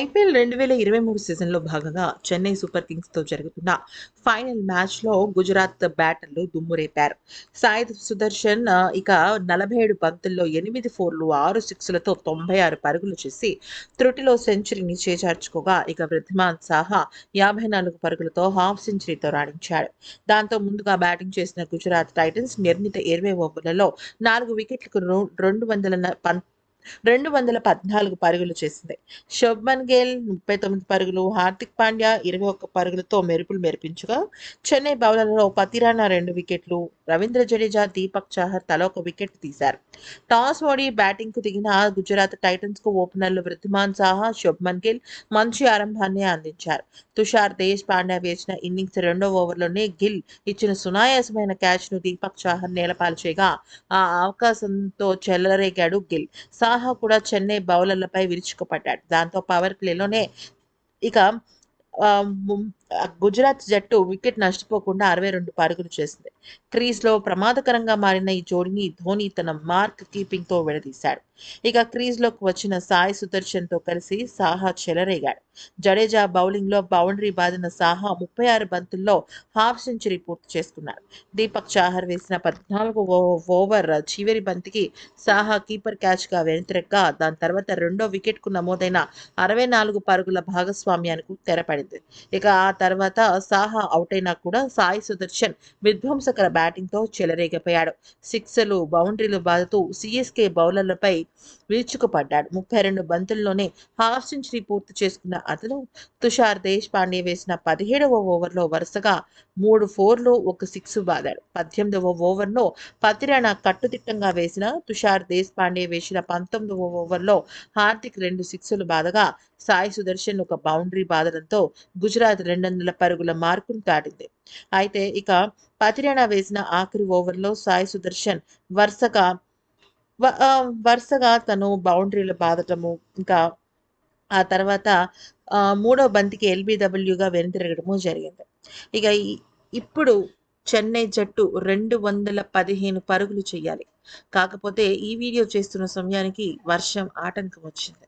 IPL రెండు వేల ఇరవై మూడు సీజన్లో భాగంగా చెన్నై సూపర్ కింగ్స్తో జరుగుతున్న ఫైనల్ మ్యాచ్లో గుజరాత్ బ్యాటర్లు దుమ్మురేపారు సాయి సుదర్శన్ ఇక నలభై ఏడు పంతుల్లో ఎనిమిది ఫోర్లు ఆరు సిక్స్లతో తొంభై ఆరు పరుగులు చేసి త్రుటిలో సెంచరీని చేజార్చుకోగా ఇక వృద్ధిమాన్ సాహా యాభై నాలుగు పరుగులతో హాఫ్ సెంచరీతో రాణించాడు దాంతో ముందుగా బ్యాటింగ్ చేసిన గుజరాత్ టైటన్స్ నిర్ణీత ఇరవై ఓవర్లలో నాలుగు వికెట్లకు రెండు వందల రెండు వందల పద్నాలుగు పరుగులు చేసింది శుభ్మన్ గేల్ ముప్పై తొమ్మిది పరుగులు హార్దిక్ పాండ్యా ఇరవై ఒక్క పరుగులతో మెరుపులు మెరిపించగా చెన్నై బౌలర్లలో పతిరానా రెండు వికెట్లు రవీంద్ర జడేజా దీపక్ చాహర్ తల ఒక వికెట్ తీశారు టాస్ ఓడి బ్యాటింగ్ కు దిగిన గుజరాత్ టైటన్స్ కు ఓపెనర్లు వృద్ధిమాన్ సాహా శుభ్మన్ గిల్ మంచి ఆరంభాన్ని అందించారు తుషార్ దేశ్ పాండ్యా వేసిన ఇన్నింగ్స్ రెండో ఓవర్లోనే గిల్ ఇచ్చిన సునాయాసమైన క్యాచ్ ను దీపక్ చాహర్ నేలపాల్చేగా ఆ అవకాశంతో చెల్లరేగాడు గిల్ సాహా కూడా చెన్నై బౌలర్లపై విరుచుకుపడ్డాడు దాంతో పవర్ ప్లేలోనే ఇక గుజరాత్ జట్టు వికెట్ నష్టపోకుండా అరవై రెండు పరుగులు చేసింది క్రీజ్లో ప్రమాదకరంగా మారిన ఈ జోడిని ధోని తన మార్క్ కీపింగ్తో విడదీశాడు ఇక క్రీజ్లోకి వచ్చిన సాయి సుదర్శన్తో కలిసి సాహా చెలరేగాడు జడేజా బౌలింగ్లో బౌండరీ బాదిన సాహా ముప్పై ఆరు బంతుల్లో హాఫ్ సెంచరీ పూర్తి చేసుకున్నాడు దీపక్ చాహర్ వేసిన పద్నాలుగు ఓవర్ చివరి బంతికి సాహా కీపర్ క్యాచ్గా వెనుతిరక్క దాని తర్వాత రెండో వికెట్కు నమోదైన అరవై నాలుగు పరుగుల భాగస్వామ్యానికి తెరపడింది ఇక ఆ తర్వాత సాహా అవుట్ అయినా కూడా సాయి సుదర్శన్ విధ్వంసకర బ్యాటింగ్తో చెలరేగిపోయాడు సిక్స్లు బౌండరీలు బాదుతూ సిఎస్కే బౌలర్లపై విరుచుకుపడ్డాడు ముప్పై రెండు బంతుల్లోనే హాఫ్ సెంచరీ పూర్తి చేసుకున్న అతను తుషార్ దేశ్ పాండే వేసిన పదిహేడవ ఓవర్లో వరుసగా మూడు ఫోర్లు ఒక సిక్స్ బాదాడు పద్దెనిమిదవ ఓవర్లో పతిరాణ కట్టుదిట్టంగా వేసిన తుషార్ దేశ్ పాండే వేసిన పంతొమ్మిదవ ఓవర్లో హార్దిక్ రెండు సిక్స్లు బాధగా సాయి సుదర్శన్ ఒక బౌండరీ బాధలతో గుజరాత్ రెండు రన్నుల పరుగుల మార్కును దాటింది అయితే ఇక పతిరేనా వేసిన ఆఖరి ఓవర్లో సాయి సుదర్శన్ వరుసగా వరుసగా తను బౌండరీలు బాదటము ఇంకా ఆ తర్వాత మూడో బంతికి ఎల్బీడబ్ల్యూగా వెనుతిరగడము జరిగింది ఇక ఇప్పుడు చెన్నై జట్టు రెండు వందల పదిహేను పరుగులు చేయాలి కాకపోతే ఈ వీడియో చేస్తున్న సమయానికి వర్షం ఆటంకం వచ్చింది